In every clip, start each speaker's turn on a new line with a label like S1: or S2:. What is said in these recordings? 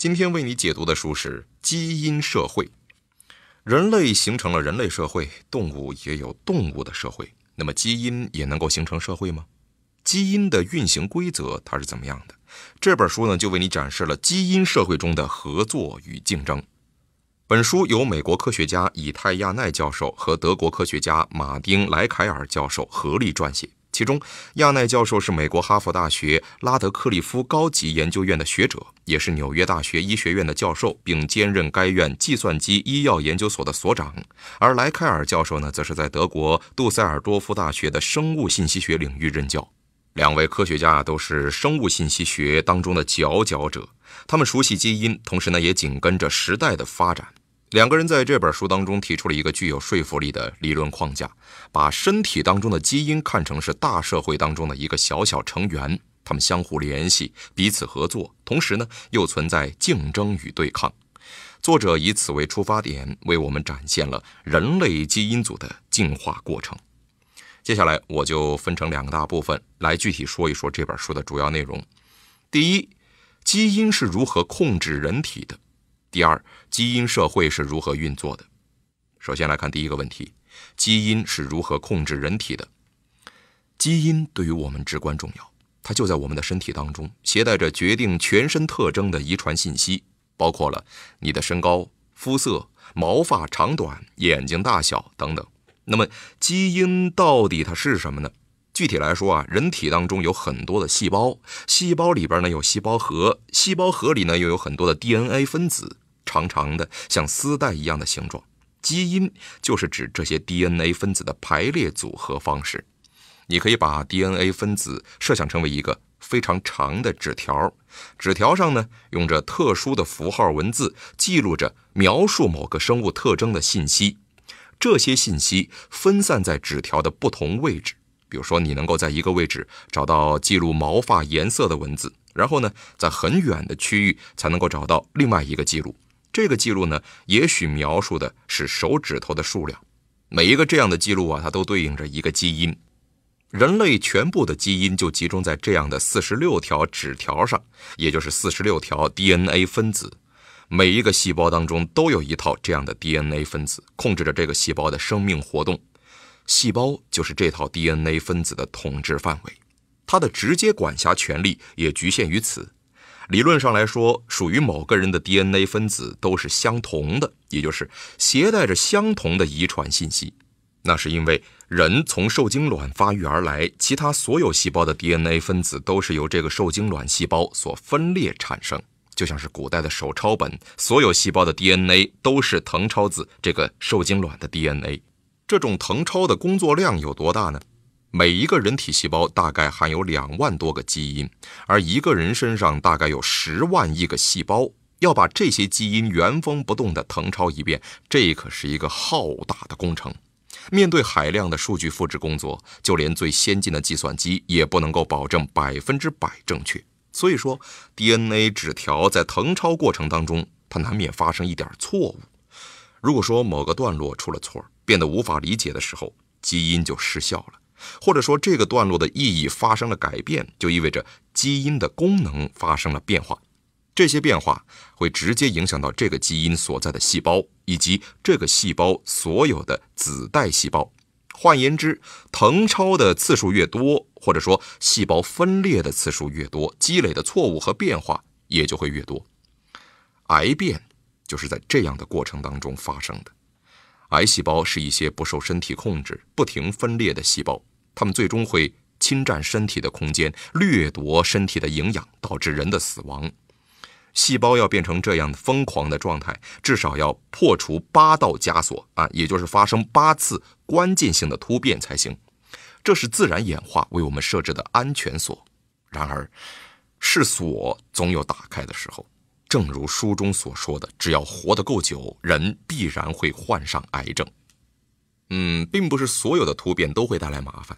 S1: 今天为你解读的书是《基因社会》，人类形成了人类社会，动物也有动物的社会，那么基因也能够形成社会吗？基因的运行规则它是怎么样的？这本书呢，就为你展示了基因社会中的合作与竞争。本书由美国科学家以太亚奈教授和德国科学家马丁莱凯尔教授合力撰写。其中，亚奈教授是美国哈佛大学拉德克利夫高级研究院的学者，也是纽约大学医学院的教授，并兼任该院计算机医药研究所的所长。而莱开尔教授呢，则是在德国杜塞尔多夫大学的生物信息学领域任教。两位科学家都是生物信息学当中的佼佼者，他们熟悉基因，同时呢，也紧跟着时代的发展。两个人在这本书当中提出了一个具有说服力的理论框架，把身体当中的基因看成是大社会当中的一个小小成员，他们相互联系，彼此合作，同时呢又存在竞争与对抗。作者以此为出发点，为我们展现了人类基因组的进化过程。接下来我就分成两个大部分来具体说一说这本书的主要内容。第一，基因是如何控制人体的？第二，基因社会是如何运作的？首先来看第一个问题：基因是如何控制人体的？基因对于我们至关重要，它就在我们的身体当中，携带着决定全身特征的遗传信息，包括了你的身高、肤色、毛发长短、眼睛大小等等。那么，基因到底它是什么呢？具体来说啊，人体当中有很多的细胞，细胞里边呢有细胞核，细胞核里呢又有很多的 DNA 分子，长长的像丝带一样的形状。基因就是指这些 DNA 分子的排列组合方式。你可以把 DNA 分子设想成为一个非常长的纸条，纸条上呢用着特殊的符号文字记录着描述某个生物特征的信息，这些信息分散在纸条的不同位置。比如说，你能够在一个位置找到记录毛发颜色的文字，然后呢，在很远的区域才能够找到另外一个记录。这个记录呢，也许描述的是手指头的数量。每一个这样的记录啊，它都对应着一个基因。人类全部的基因就集中在这样的四十六条纸条上，也就是四十六条 DNA 分子。每一个细胞当中都有一套这样的 DNA 分子，控制着这个细胞的生命活动。细胞就是这套 DNA 分子的统治范围，它的直接管辖权力也局限于此。理论上来说，属于某个人的 DNA 分子都是相同的，也就是携带着相同的遗传信息。那是因为人从受精卵发育而来，其他所有细胞的 DNA 分子都是由这个受精卵细胞所分裂产生，就像是古代的手抄本，所有细胞的 DNA 都是誊抄自这个受精卵的 DNA。这种誊抄的工作量有多大呢？每一个人体细胞大概含有两万多个基因，而一个人身上大概有十万亿个细胞，要把这些基因原封不动地誊抄一遍，这可是一个浩大的工程。面对海量的数据复制工作，就连最先进的计算机也不能够保证百分之百正确。所以说，DNA 纸条在誊抄过程当中，它难免发生一点错误。如果说某个段落出了错，变得无法理解的时候，基因就失效了；或者说这个段落的意义发生了改变，就意味着基因的功能发生了变化。这些变化会直接影响到这个基因所在的细胞，以及这个细胞所有的子代细胞。换言之，藤抄的次数越多，或者说细胞分裂的次数越多，积累的错误和变化也就会越多，癌变。就是在这样的过程当中发生的。癌细胞是一些不受身体控制、不停分裂的细胞，它们最终会侵占身体的空间，掠夺身体的营养，导致人的死亡。细胞要变成这样疯狂的状态，至少要破除八道枷锁啊，也就是发生八次关键性的突变才行。这是自然演化为我们设置的安全锁。然而，是锁总有打开的时候。正如书中所说的，只要活得够久，人必然会患上癌症。嗯，并不是所有的突变都会带来麻烦。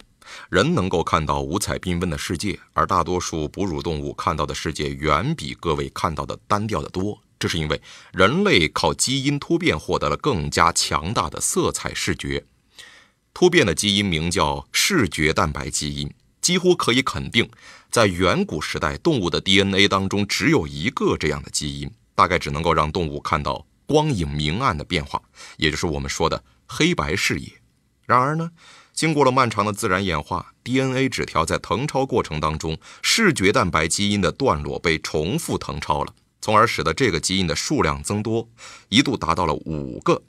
S1: 人能够看到五彩缤纷的世界，而大多数哺乳动物看到的世界远比各位看到的单调得多。这是因为人类靠基因突变获得了更加强大的色彩视觉。突变的基因名叫视觉蛋白基因。几乎可以肯定，在远古时代，动物的 DNA 当中只有一个这样的基因，大概只能够让动物看到光影明暗的变化，也就是我们说的黑白视野。然而呢，经过了漫长的自然演化，DNA 纸条在誊抄过程当中，视觉蛋白基因的段落被重复誊抄了，从而使得这个基因的数量增多，一度达到了五个。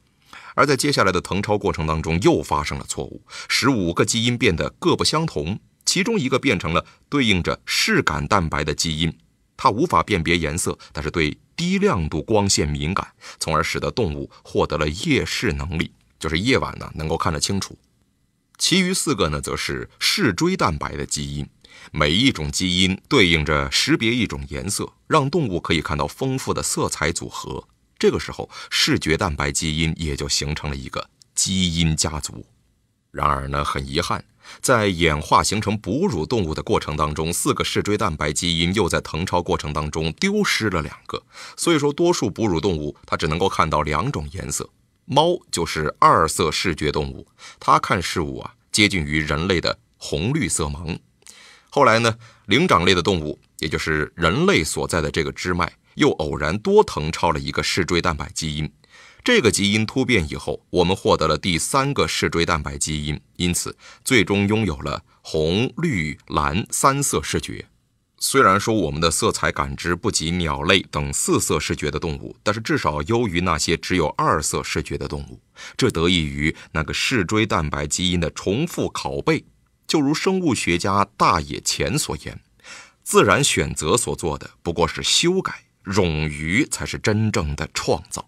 S1: 而在接下来的誊抄过程当中，又发生了错误，使五个基因变得各不相同。其中一个变成了对应着视感蛋白的基因，它无法辨别颜色，但是对低亮度光线敏感，从而使得动物获得了夜视能力，就是夜晚呢能够看得清楚。其余四个呢，则是视锥蛋白的基因，每一种基因对应着识别一种颜色，让动物可以看到丰富的色彩组合。这个时候，视觉蛋白基因也就形成了一个基因家族。然而呢，很遗憾，在演化形成哺乳动物的过程当中，四个视锥蛋白基因又在腾超过程当中丢失了两个，所以说多数哺乳动物它只能够看到两种颜色。猫就是二色视觉动物，它看事物啊接近于人类的红绿色盲。后来呢，灵长类的动物，也就是人类所在的这个支脉，又偶然多腾超了一个视锥蛋白基因。这个基因突变以后，我们获得了第三个视锥蛋白基因，因此最终拥有了红、绿、蓝三色视觉。虽然说我们的色彩感知不及鸟类等四色视觉的动物，但是至少优于那些只有二色视觉的动物。这得益于那个视锥蛋白基因的重复拷贝。就如生物学家大野前所言，自然选择所做的不过是修改，冗余才是真正的创造。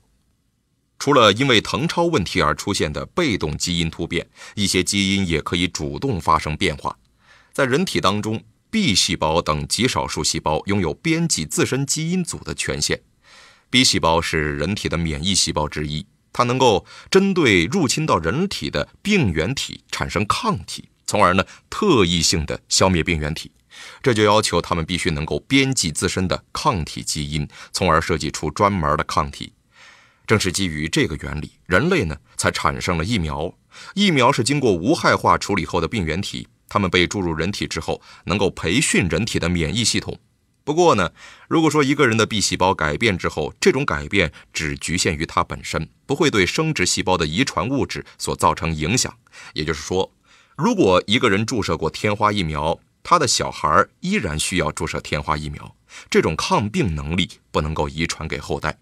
S1: 除了因为腾超问题而出现的被动基因突变，一些基因也可以主动发生变化。在人体当中，B 细胞等极少数细胞拥有编辑自身基因组的权限。B 细胞是人体的免疫细胞之一，它能够针对入侵到人体的病原体产生抗体，从而呢特异性的消灭病原体。这就要求他们必须能够编辑自身的抗体基因，从而设计出专门的抗体。正是基于这个原理，人类呢才产生了疫苗。疫苗是经过无害化处理后的病原体，它们被注入人体之后，能够培训人体的免疫系统。不过呢，如果说一个人的 B 细胞改变之后，这种改变只局限于它本身，不会对生殖细胞的遗传物质所造成影响。也就是说，如果一个人注射过天花疫苗，他的小孩依然需要注射天花疫苗。这种抗病能力不能够遗传给后代。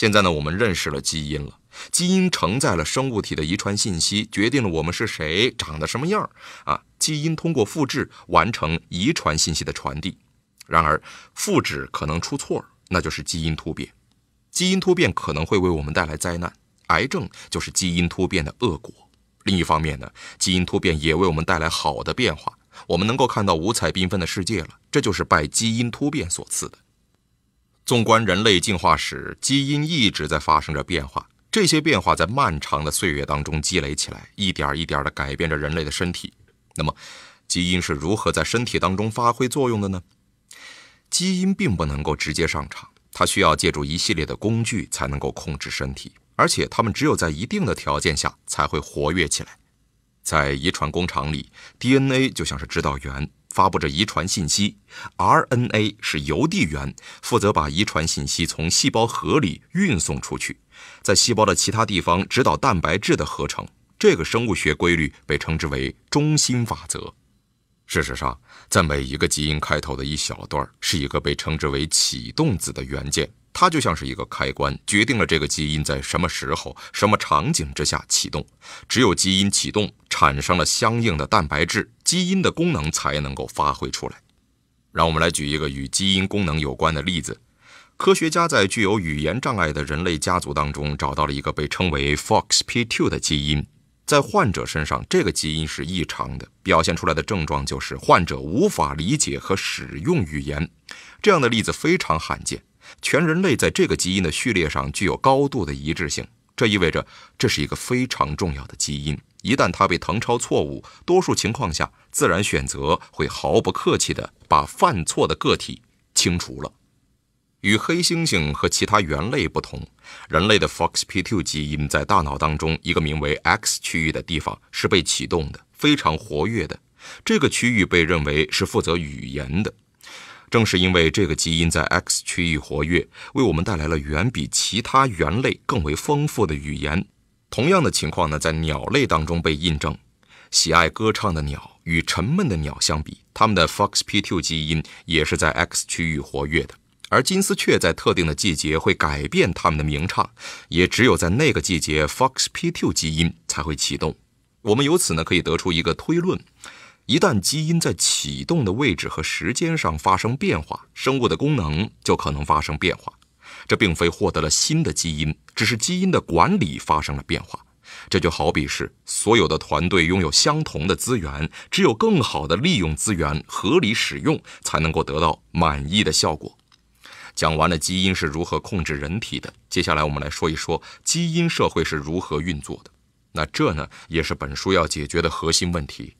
S1: 现在呢，我们认识了基因了。基因承载了生物体的遗传信息，决定了我们是谁，长得什么样儿啊。基因通过复制完成遗传信息的传递。然而，复制可能出错，那就是基因突变。基因突变可能会为我们带来灾难，癌症就是基因突变的恶果。另一方面呢，基因突变也为我们带来好的变化。我们能够看到五彩缤纷的世界了，这就是拜基因突变所赐的。纵观人类进化史，基因一直在发生着变化。这些变化在漫长的岁月当中积累起来，一点一点地改变着人类的身体。那么，基因是如何在身体当中发挥作用的呢？基因并不能够直接上场，它需要借助一系列的工具才能够控制身体，而且它们只有在一定的条件下才会活跃起来。在遗传工厂里，DNA 就像是指导员。发布着遗传信息，RNA 是邮递员，负责把遗传信息从细胞核里运送出去，在细胞的其他地方指导蛋白质的合成。这个生物学规律被称之为中心法则。事实上，在每一个基因开头的一小段是一个被称之为启动子的元件，它就像是一个开关，决定了这个基因在什么时候、什么场景之下启动。只有基因启动，产生了相应的蛋白质。基因的功能才能够发挥出来。让我们来举一个与基因功能有关的例子。科学家在具有语言障碍的人类家族当中找到了一个被称为 FOXP2 的基因，在患者身上，这个基因是异常的，表现出来的症状就是患者无法理解和使用语言。这样的例子非常罕见，全人类在这个基因的序列上具有高度的一致性，这意味着这是一个非常重要的基因。一旦他被誊抄错误，多数情况下自然选择会毫不客气地把犯错的个体清除了。与黑猩猩和其他猿类不同，人类的 FOXP2 基因在大脑当中一个名为 X 区域的地方是被启动的，非常活跃的。这个区域被认为是负责语言的。正是因为这个基因在 X 区域活跃，为我们带来了远比其他猿类更为丰富的语言。同样的情况呢，在鸟类当中被印证，喜爱歌唱的鸟与沉闷的鸟相比，它们的 Foxp2 基因也是在 X 区域活跃的。而金丝雀在特定的季节会改变它们的鸣唱，也只有在那个季节 Foxp2 基因才会启动。我们由此呢可以得出一个推论：一旦基因在启动的位置和时间上发生变化，生物的功能就可能发生变化。这并非获得了新的基因，只是基因的管理发生了变化。这就好比是所有的团队拥有相同的资源，只有更好的利用资源、合理使用，才能够得到满意的效果。讲完了基因是如何控制人体的，接下来我们来说一说基因社会是如何运作的。那这呢，也是本书要解决的核心问题。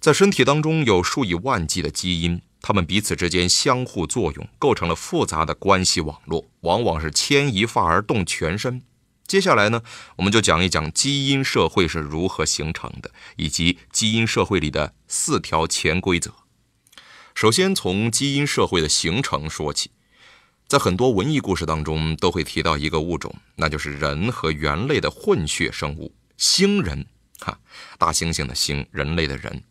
S1: 在身体当中有数以万计的基因。它们彼此之间相互作用，构成了复杂的关系网络，往往是牵一发而动全身。接下来呢，我们就讲一讲基因社会是如何形成的，以及基因社会里的四条潜规则。首先从基因社会的形成说起，在很多文艺故事当中都会提到一个物种，那就是人和猿类的混血生物——星人，哈，大猩猩的猩，人类的人。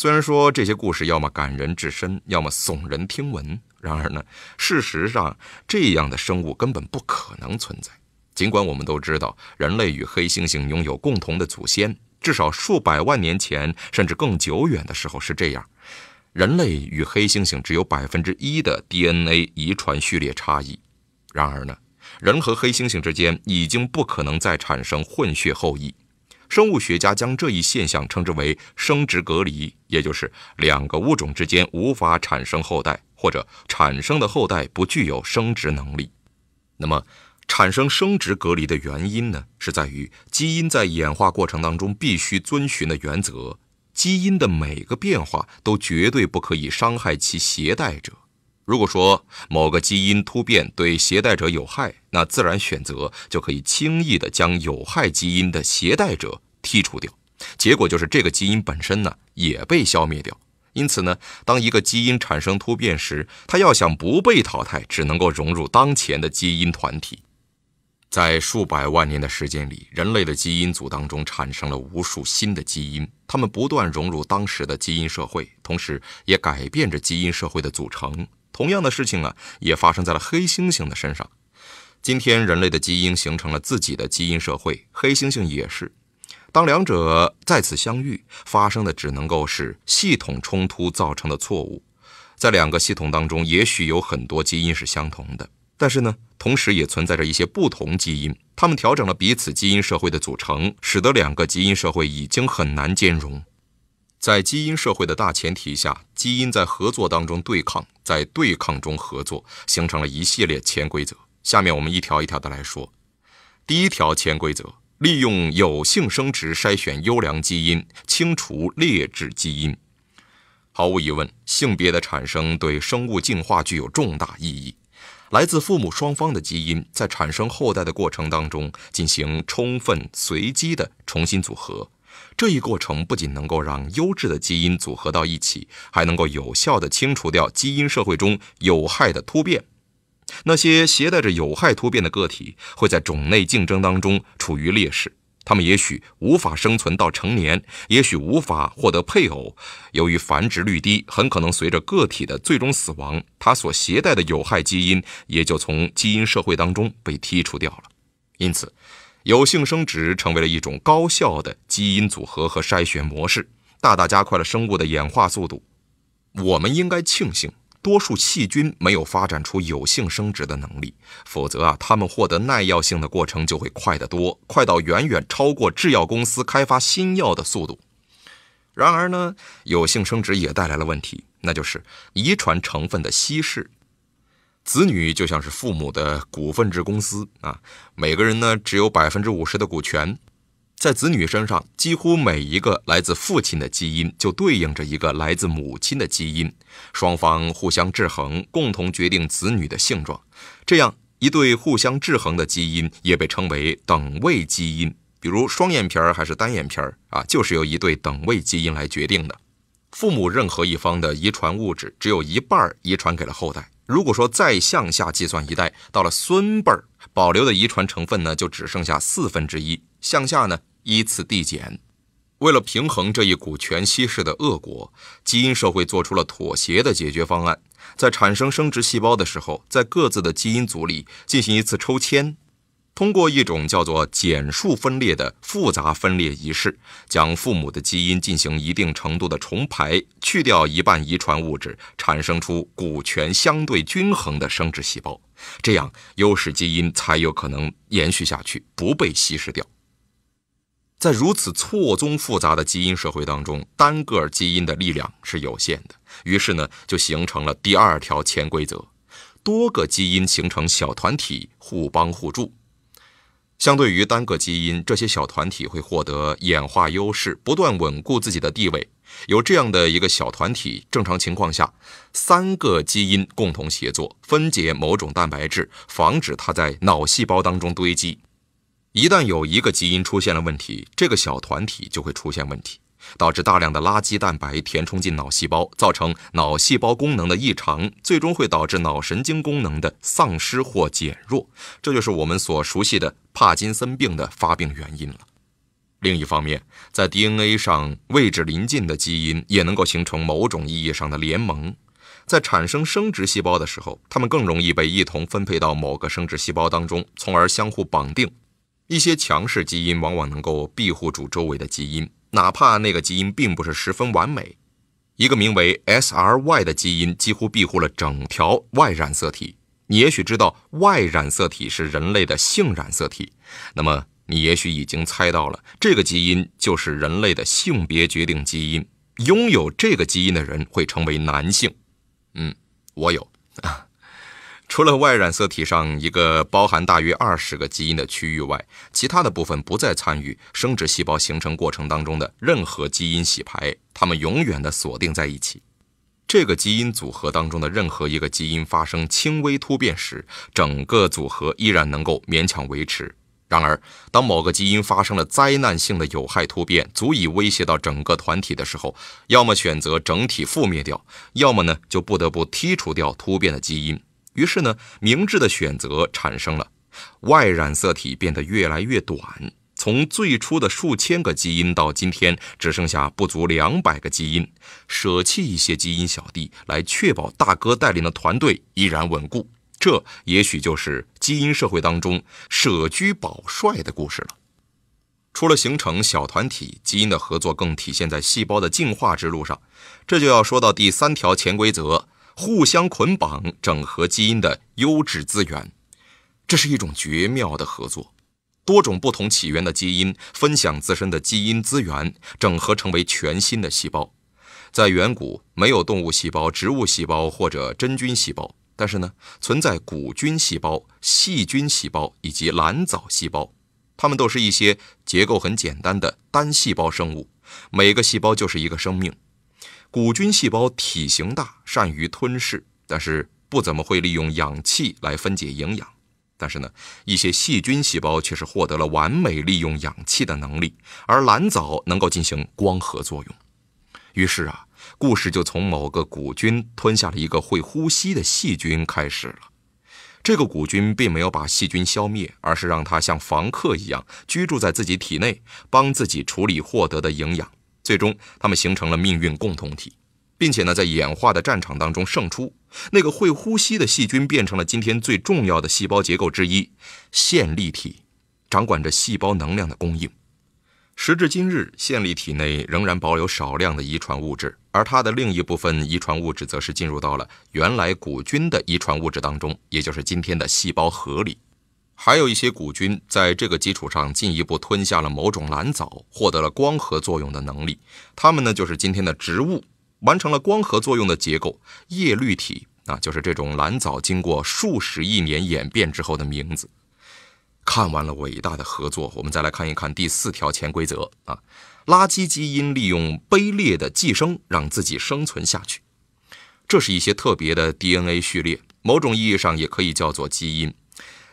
S1: 虽然说这些故事要么感人至深，要么耸人听闻，然而呢，事实上这样的生物根本不可能存在。尽管我们都知道，人类与黑猩猩拥有共同的祖先，至少数百万年前甚至更久远的时候是这样。人类与黑猩猩只有百分之一的 DNA 遗传序列差异。然而呢，人和黑猩猩之间已经不可能再产生混血后裔。生物学家将这一现象称之为生殖隔离，也就是两个物种之间无法产生后代，或者产生的后代不具有生殖能力。那么，产生生殖隔离的原因呢？是在于基因在演化过程当中必须遵循的原则：基因的每个变化都绝对不可以伤害其携带者。如果说某个基因突变对携带者有害，那自然选择就可以轻易地将有害基因的携带者剔除掉。结果就是这个基因本身呢也被消灭掉。因此呢，当一个基因产生突变时，它要想不被淘汰，只能够融入当前的基因团体。在数百万年的时间里，人类的基因组当中产生了无数新的基因，它们不断融入当时的基因社会，同时也改变着基因社会的组成。同样的事情呢，也发生在了黑猩猩的身上。今天，人类的基因形成了自己的基因社会，黑猩猩也是。当两者再次相遇，发生的只能够是系统冲突造成的错误。在两个系统当中，也许有很多基因是相同的，但是呢，同时也存在着一些不同基因。他们调整了彼此基因社会的组成，使得两个基因社会已经很难兼容。在基因社会的大前提下，基因在合作当中对抗，在对抗中合作，形成了一系列潜规则。下面我们一条一条的来说。第一条潜规则：利用有性生殖筛选优良基因，清除劣质基因。毫无疑问，性别的产生对生物进化具有重大意义。来自父母双方的基因在产生后代的过程当中进行充分随机的重新组合。这一过程不仅能够让优质的基因组合到一起，还能够有效地清除掉基因社会中有害的突变。那些携带着有害突变的个体，会在种内竞争当中处于劣势。他们也许无法生存到成年，也许无法获得配偶。由于繁殖率低，很可能随着个体的最终死亡，它所携带的有害基因也就从基因社会当中被剔除掉了。因此。有性生殖成为了一种高效的基因组合和筛选模式，大大加快了生物的演化速度。我们应该庆幸，多数细菌没有发展出有性生殖的能力，否则啊，它们获得耐药性的过程就会快得多，快到远远超过制药公司开发新药的速度。然而呢，有性生殖也带来了问题，那就是遗传成分的稀释。子女就像是父母的股份制公司啊，每个人呢只有百分之五十的股权，在子女身上，几乎每一个来自父亲的基因就对应着一个来自母亲的基因，双方互相制衡，共同决定子女的性状。这样一对互相制衡的基因也被称为等位基因，比如双眼皮儿还是单眼皮儿啊，就是由一对等位基因来决定的。父母任何一方的遗传物质只有一半儿遗传给了后代。如果说再向下计算一代，到了孙辈儿，保留的遗传成分呢，就只剩下四分之一。向下呢，依次递减。为了平衡这一股权稀释的恶果，基因社会做出了妥协的解决方案：在产生生殖细胞的时候，在各自的基因组里进行一次抽签。通过一种叫做减数分裂的复杂分裂仪式，将父母的基因进行一定程度的重排，去掉一半遗传物质，产生出股权相对均衡的生殖细胞，这样优势基因才有可能延续下去，不被稀释掉。在如此错综复杂的基因社会当中，单个基因的力量是有限的，于是呢，就形成了第二条潜规则：多个基因形成小团体，互帮互助。相对于单个基因，这些小团体会获得演化优势，不断稳固自己的地位。有这样的一个小团体，正常情况下，三个基因共同协作，分解某种蛋白质，防止它在脑细胞当中堆积。一旦有一个基因出现了问题，这个小团体就会出现问题。导致大量的垃圾蛋白填充进脑细胞，造成脑细胞功能的异常，最终会导致脑神经功能的丧失或减弱。这就是我们所熟悉的帕金森病的发病原因了。另一方面，在 DNA 上位置临近的基因也能够形成某种意义上的联盟，在产生生殖细胞的时候，它们更容易被一同分配到某个生殖细胞当中，从而相互绑定。一些强势基因往往能够庇护住周围的基因。哪怕那个基因并不是十分完美，一个名为 SRY 的基因几乎庇护了整条 Y 染色体。你也许知道，Y 染色体是人类的性染色体。那么，你也许已经猜到了，这个基因就是人类的性别决定基因。拥有这个基因的人会成为男性。嗯，我有啊。除了 Y 染色体上一个包含大约二十个基因的区域外，其他的部分不再参与生殖细胞形成过程当中的任何基因洗牌，它们永远的锁定在一起。这个基因组合当中的任何一个基因发生轻微突变时，整个组合依然能够勉强维持。然而，当某个基因发生了灾难性的有害突变，足以威胁到整个团体的时候，要么选择整体覆灭掉，要么呢就不得不剔除掉突变的基因。于是呢，明智的选择产生了，外染色体变得越来越短，从最初的数千个基因到今天只剩下不足两百个基因，舍弃一些基因小弟来确保大哥带领的团队依然稳固，这也许就是基因社会当中舍居保帅的故事了。除了形成小团体，基因的合作更体现在细胞的进化之路上，这就要说到第三条潜规则。互相捆绑、整合基因的优质资源，这是一种绝妙的合作。多种不同起源的基因分享自身的基因资源，整合成为全新的细胞。在远古，没有动物细胞、植物细胞或者真菌细胞，但是呢，存在古菌细胞、细菌细胞以及蓝藻细胞。它们都是一些结构很简单的单细胞生物，每个细胞就是一个生命。古菌细胞体型大，善于吞噬，但是不怎么会利用氧气来分解营养。但是呢，一些细菌细胞却是获得了完美利用氧气的能力，而蓝藻能够进行光合作用。于是啊，故事就从某个古菌吞下了一个会呼吸的细菌开始了。这个古菌并没有把细菌消灭，而是让它像房客一样居住在自己体内，帮自己处理获得的营养。最终，它们形成了命运共同体，并且呢，在演化的战场当中胜出。那个会呼吸的细菌变成了今天最重要的细胞结构之一——线粒体，掌管着细胞能量的供应。时至今日，线粒体内仍然保留少量的遗传物质，而它的另一部分遗传物质则是进入到了原来古菌的遗传物质当中，也就是今天的细胞核里。还有一些古菌在这个基础上进一步吞下了某种蓝藻，获得了光合作用的能力。它们呢，就是今天的植物，完成了光合作用的结构叶绿体，啊，就是这种蓝藻经过数十亿年演变之后的名字。看完了伟大的合作，我们再来看一看第四条潜规则啊，垃圾基因利用卑劣的寄生让自己生存下去。这是一些特别的 DNA 序列，某种意义上也可以叫做基因。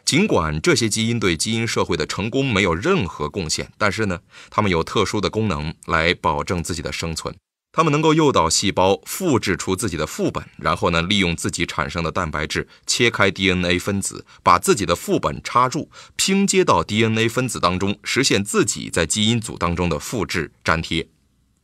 S1: 尽管这些基因对基因社会的成功没有任何贡献，但是呢，它们有特殊的功能来保证自己的生存。它们能够诱导细胞复制出自己的副本，然后呢，利用自己产生的蛋白质切开 DNA 分子，把自己的副本插入拼接到 DNA 分子当中，实现自己在基因组当中的复制粘贴。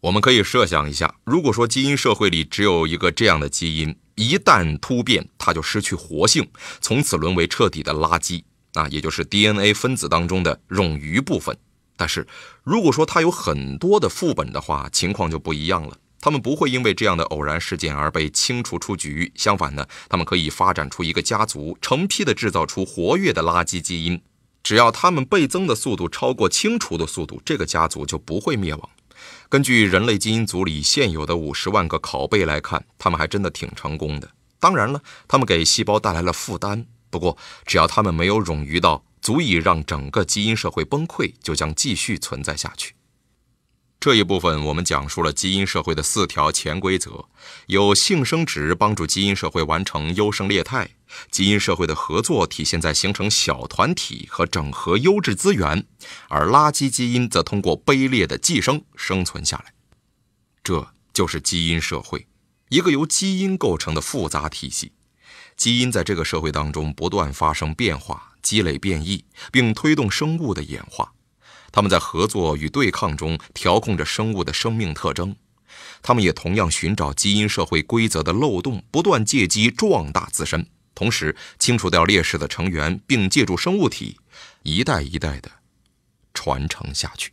S1: 我们可以设想一下，如果说基因社会里只有一个这样的基因。一旦突变，它就失去活性，从此沦为彻底的垃圾啊，也就是 DNA 分子当中的冗余部分。但是，如果说它有很多的副本的话，情况就不一样了。他们不会因为这样的偶然事件而被清除出局。相反呢，他们可以发展出一个家族，成批的制造出活跃的垃圾基因。只要他们倍增的速度超过清除的速度，这个家族就不会灭亡。根据人类基因组里现有的五十万个拷贝来看，他们还真的挺成功的。当然了，他们给细胞带来了负担。不过，只要他们没有冗余到足以让整个基因社会崩溃，就将继续存在下去。这一部分我们讲述了基因社会的四条潜规则：有性生殖帮助基因社会完成优胜劣汰；基因社会的合作体现在形成小团体和整合优质资源；而垃圾基因则通过卑劣的寄生生存下来。这就是基因社会，一个由基因构成的复杂体系。基因在这个社会当中不断发生变化、积累变异，并推动生物的演化。他们在合作与对抗中调控着生物的生命特征，他们也同样寻找基因社会规则的漏洞，不断借机壮大自身，同时清除掉劣势的成员，并借助生物体一代一代的传承下去。